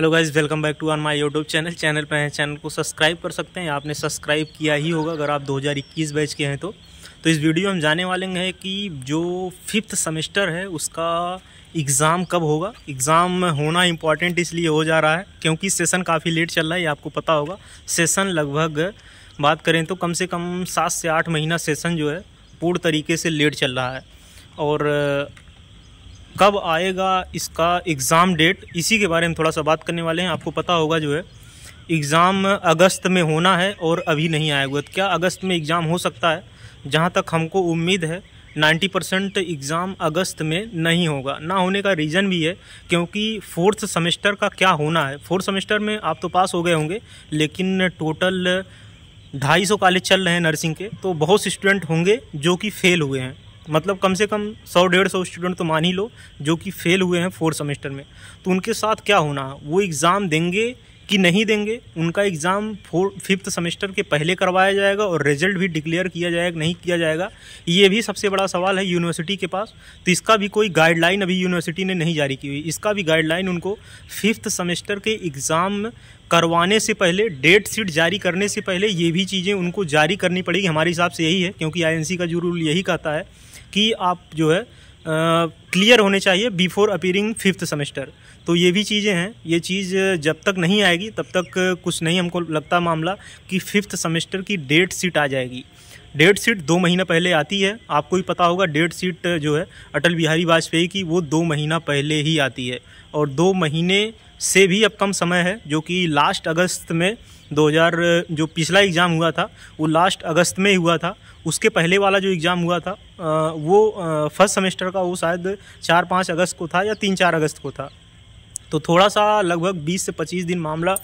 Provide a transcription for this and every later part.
hello guys welcome back to our my YouTube channel channel पर हैं channel को subscribe कर सकते हैं आपने सब्सक्राइब किया ही होगा अगर आप 2021 बैच के हैं तो तो इस वीडियो में हम जाने वाले हैं कि जो फिफ्थ सेमेस्टर है उसका एग्ज़ाम कब होगा एग्ज़ाम होना इम्पॉर्टेंट इसलिए हो जा रहा है क्योंकि सेसन काफ़ी लेट चल रहा है ये आपको पता होगा सेसन लगभग बात करें तो कम से कम सात से आठ महीना सेसन जो है पूर्ण तरीके से लेट चल रहा है और कब आएगा इसका एग्ज़ाम डेट इसी के बारे में थोड़ा सा बात करने वाले हैं आपको पता होगा जो है एग्ज़ाम अगस्त में होना है और अभी नहीं आया हुआ तो क्या अगस्त में एग्ज़ाम हो सकता है जहाँ तक हमको उम्मीद है 90 परसेंट एग्ज़ाम अगस्त में नहीं होगा ना होने का रीज़न भी है क्योंकि फोर्थ सेमेस्टर का क्या होना है फोर्थ सेमेस्टर में आप तो पास हो गए होंगे लेकिन टोटल ढाई सौ कॉलेज चल रहे हैं नर्सिंग के तो बहुत से स्टूडेंट होंगे जो कि फ़ेल हुए हैं मतलब कम से कम सौ डेढ़ सौ स्टूडेंट तो मान ही लो जो कि फेल हुए हैं फोर्थ सेमेस्टर में तो उनके साथ क्या होना वो एग्ज़ाम देंगे कि नहीं देंगे उनका एग्ज़ाम फोर फिफ्थ सेमेस्टर के पहले करवाया जाएगा और रिजल्ट भी डिक्लेयर किया जाएगा नहीं किया जाएगा ये भी सबसे बड़ा सवाल है यूनिवर्सिटी के पास तो इसका भी कोई गाइडलाइन अभी यूनिवर्सिटी ने नहीं जारी की हुई इसका भी गाइडलाइन उनको फिफ्थ सेमेस्टर के एग्ज़ाम करवाने से पहले डेट शीट जारी करने से पहले ये भी चीज़ें उनको जारी करनी पड़ेगी हमारे हिसाब से यही है क्योंकि आई का जो रूल यही कहता है कि आप जो है क्लियर होने चाहिए बिफोर अपीयरिंग फिफ्थ सेमेस्टर तो ये भी चीज़ें हैं ये चीज़ जब तक नहीं आएगी तब तक कुछ नहीं हमको लगता मामला कि फिफ्थ सेमेस्टर की डेट सीट आ जाएगी डेट सीट दो महीना पहले आती है आपको ही पता होगा डेट सीट जो है अटल बिहारी वाजपेयी की वो दो महीना पहले ही आती है और दो महीने से भी अब कम समय है जो कि लास्ट अगस्त में 2000 जो पिछला एग्ज़ाम हुआ था वो लास्ट अगस्त में ही हुआ था उसके पहले वाला जो एग्ज़ाम हुआ था वो फर्स्ट सेमेस्टर का वो शायद चार पाँच अगस्त को था या तीन चार अगस्त को था तो थोड़ा सा लगभग 20 से 25 दिन मामला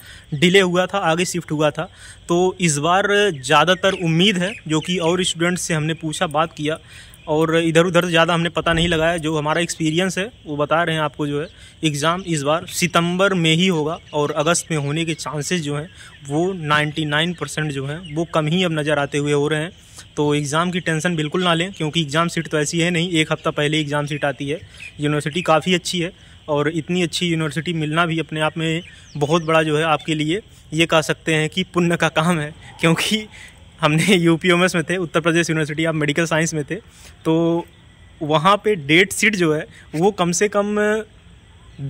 डिले हुआ था आगे शिफ्ट हुआ था तो इस बार ज़्यादातर उम्मीद है जो कि और स्टूडेंट्स से हमने पूछा बात किया और इधर उधर ज़्यादा हमने पता नहीं लगाया जो हमारा एक्सपीरियंस है वो बता रहे हैं आपको जो है एग्ज़ाम इस बार सितंबर में ही होगा और अगस्त में होने के चांसेस जो हैं वो 99 परसेंट जो हैं वो कम ही अब नज़र आते हुए हो रहे हैं तो एग्ज़ाम की टेंशन बिल्कुल ना लें क्योंकि एग्ज़ाम सीट तो ऐसी है नहीं एक हफ़्ता पहले एग्ज़ाम सीट आती है यूनिवर्सिटी काफ़ी अच्छी है और इतनी अच्छी यूनिवर्सिटी मिलना भी अपने आप में बहुत बड़ा जो है आपके लिए ये कह सकते हैं कि पुण्य का काम है क्योंकि हमने यू पी में थे Uttar Pradesh university of medical science में थे तो वहाँ पे डेट सीट जो है वो कम से कम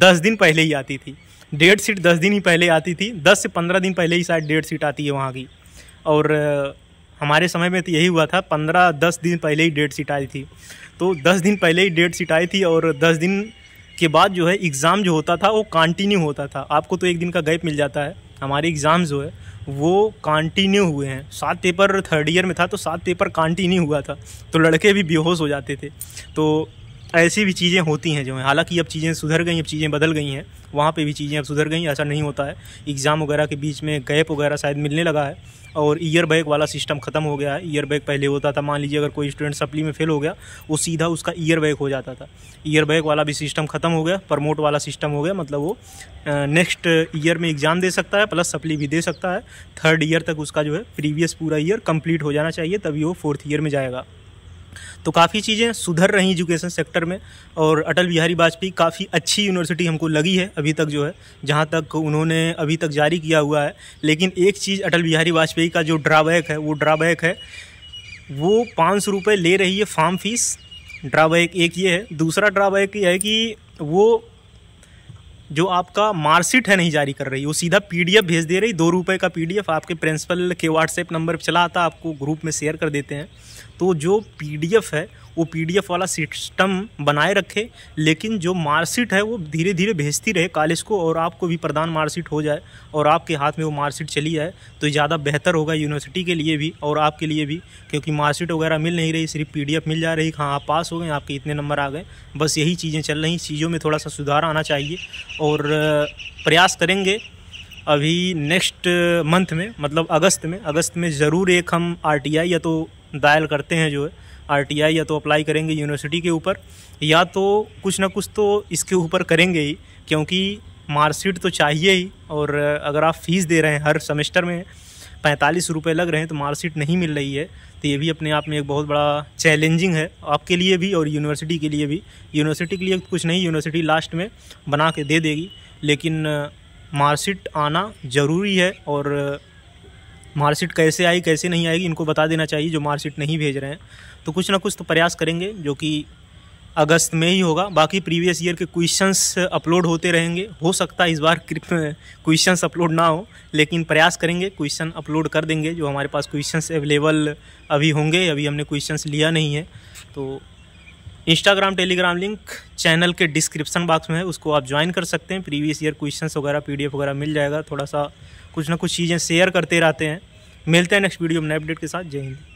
दस दिन पहले ही आती थी डेट सीट दस दिन ही पहले आती थी दस से पंद्रह दिन पहले ही शायद डेट सीट आती है वहाँ की और हमारे समय में तो यही हुआ था पंद्रह दस दिन पहले ही डेट सीट आई थी तो दस दिन पहले ही डेट सीट आई थी और दस दिन के बाद जो है एग्ज़ाम जो होता था वो कंटिन्यू होता था आपको तो एक दिन का गैप मिल जाता है हमारे एग्ज़ाम जो है वो कंटिन्यू हुए हैं सात पेपर थर्ड ईयर में था तो सात पेपर कंटिन्यू हुआ था तो लड़के भी बेहोश हो जाते थे तो ऐसी भी चीज़ें होती हैं जो हैं हालांकि अब चीज़ें सुधर गई अब चीज़ें बदल गई हैं वहाँ पे भी चीज़ें अब सुधर गई ऐसा नहीं होता है एग्ज़ाम वगैरह के बीच में गैप वगैरह शायद मिलने लगा है और ईयर बैग वाला सिस्टम ख़त्म हो गया है ईयर बैग पहले होता था मान लीजिए अगर कोई स्टूडेंट सप्ली में फेल हो गया वो सीधा उसका ईयर बैग हो जाता था ईयर बैग वाला भी सिस्टम ख़त्म हो गया प्रमोट वाला सिस्टम हो गया मतलब वो नेक्स्ट ईयर में एग्ज़ाम दे सकता है प्लस सप्ली भी दे सकता है थर्ड ईयर तक उसका जो है प्रीवियस पूरा ईयर कम्प्लीट हो जाना चाहिए तभी वो फोर्थ ईयर में जाएगा तो काफ़ी चीज़ें सुधर रही एजुकेशन सेक्टर में और अटल बिहारी वाजपेयी काफ़ी अच्छी यूनिवर्सिटी हमको लगी है अभी तक जो है जहाँ तक उन्होंने अभी तक जारी किया हुआ है लेकिन एक चीज़ अटल बिहारी वाजपेयी का जो ड्राबैक है वो ड्राबैक है वो पाँच सौ रुपये ले रही है फार्म फीस ड्राबैक एक ये है दूसरा ड्राबैक ये है कि वो जो आपका मार्कशीट है नहीं जारी कर रही वो सीधा पीडीएफ भेज दे रही दो रुपए का पीडीएफ आपके प्रिंसिपल के व्हाट्सएप नंबर चला आता आपको ग्रुप में शेयर कर देते हैं तो जो पीडीएफ है वो पीडीएफ वाला सिस्टम बनाए रखे लेकिन जो मार्कशीट है वो धीरे धीरे भेजती रहे कॉलेज को और आपको भी प्रधान मार्कशीट हो जाए और आपके हाथ में वो मार्कशीट चली जाए तो ज़्यादा बेहतर होगा यूनिवर्सिटी के लिए भी और आपके लिए भी क्योंकि मार्कशीट वगैरह मिल नहीं रही सिर्फ पी मिल जा रही हाँ आप पास हो गए आपके इतने नंबर आ गए बस यही चीज़ें चल रही चीज़ों में थोड़ा सा सुधार आना चाहिए और प्रयास करेंगे अभी नेक्स्ट मंथ में मतलब अगस्त में अगस्त में ज़रूर एक हम आर या तो दायल करते हैं जो है आर या तो अप्लाई करेंगे यूनिवर्सिटी के ऊपर या तो कुछ ना कुछ तो इसके ऊपर करेंगे ही क्योंकि मार्कशीट तो चाहिए ही और अगर आप फीस दे रहे हैं हर सेमेस्टर में पैंतालीस रुपये लग रहे हैं तो मार्कशीट नहीं मिल रही है तो ये भी अपने आप में एक बहुत बड़ा चैलेंजिंग है आपके लिए भी और यूनिवर्सिटी के लिए भी यूनिवर्सिटी के लिए कुछ नहीं यूनिवर्सिटी लास्ट में बना के दे देगी लेकिन मार्कशीट आना ज़रूरी है और मार्कशीट कैसे आई कैसे नहीं आएगी इनको बता देना चाहिए जो मार्कशीट नहीं भेज रहे हैं तो कुछ ना कुछ तो प्रयास करेंगे जो कि अगस्त में ही होगा बाकी प्रीवियस ईयर के क्वेश्चंस अपलोड होते रहेंगे हो सकता है इस बार क्वेश्चंस अपलोड ना हो लेकिन प्रयास करेंगे क्वेश्चन अपलोड कर देंगे जो हमारे पास क्वेश्चंस अवेलेबल अभी होंगे अभी हमने क्वेश्चंस लिया नहीं है तो इंस्टाग्राम टेलीग्राम लिंक चैनल के डिस्क्रिप्शन बॉक्स में है उसको आप ज्वाइन कर सकते हैं प्रीवियस ईयर क्वेश्चन वगैरह पी वगैरह मिल जाएगा थोड़ा सा कुछ ना कुछ चीज़ें शेयर करते रहते हैं मिलते हैं नेक्स्ट वीडियो में नए अपडेट के साथ जय हिंद